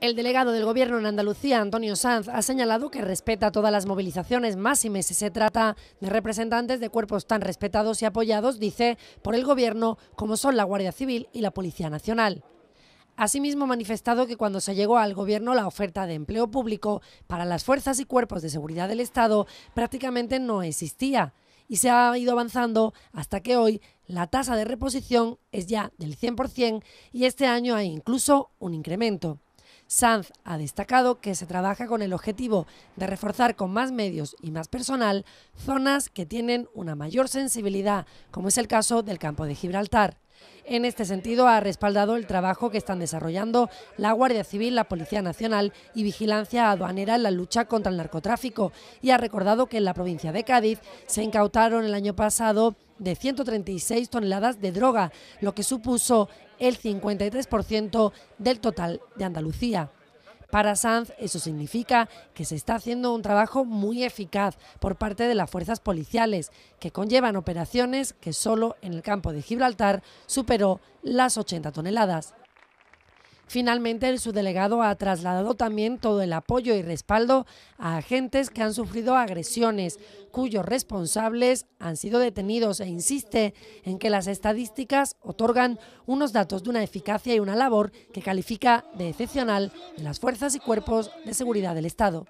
El delegado del Gobierno en Andalucía, Antonio Sanz, ha señalado que respeta todas las movilizaciones, y si se trata de representantes de cuerpos tan respetados y apoyados, dice, por el Gobierno como son la Guardia Civil y la Policía Nacional. Asimismo, ha manifestado que cuando se llegó al Gobierno la oferta de empleo público para las fuerzas y cuerpos de seguridad del Estado prácticamente no existía y se ha ido avanzando hasta que hoy la tasa de reposición es ya del 100% y este año hay incluso un incremento. Sanz ha destacado que se trabaja con el objetivo de reforzar con más medios y más personal zonas que tienen una mayor sensibilidad, como es el caso del campo de Gibraltar. En este sentido, ha respaldado el trabajo que están desarrollando la Guardia Civil, la Policía Nacional y Vigilancia Aduanera en la lucha contra el narcotráfico y ha recordado que en la provincia de Cádiz se incautaron el año pasado de 136 toneladas de droga, lo que supuso el 53% del total de Andalucía. Para Sanz, eso significa que se está haciendo un trabajo muy eficaz por parte de las fuerzas policiales, que conllevan operaciones que solo en el campo de Gibraltar superó las 80 toneladas. Finalmente, el subdelegado ha trasladado también todo el apoyo y respaldo a agentes que han sufrido agresiones, cuyos responsables han sido detenidos e insiste en que las estadísticas otorgan unos datos de una eficacia y una labor que califica de excepcional en las fuerzas y cuerpos de seguridad del Estado.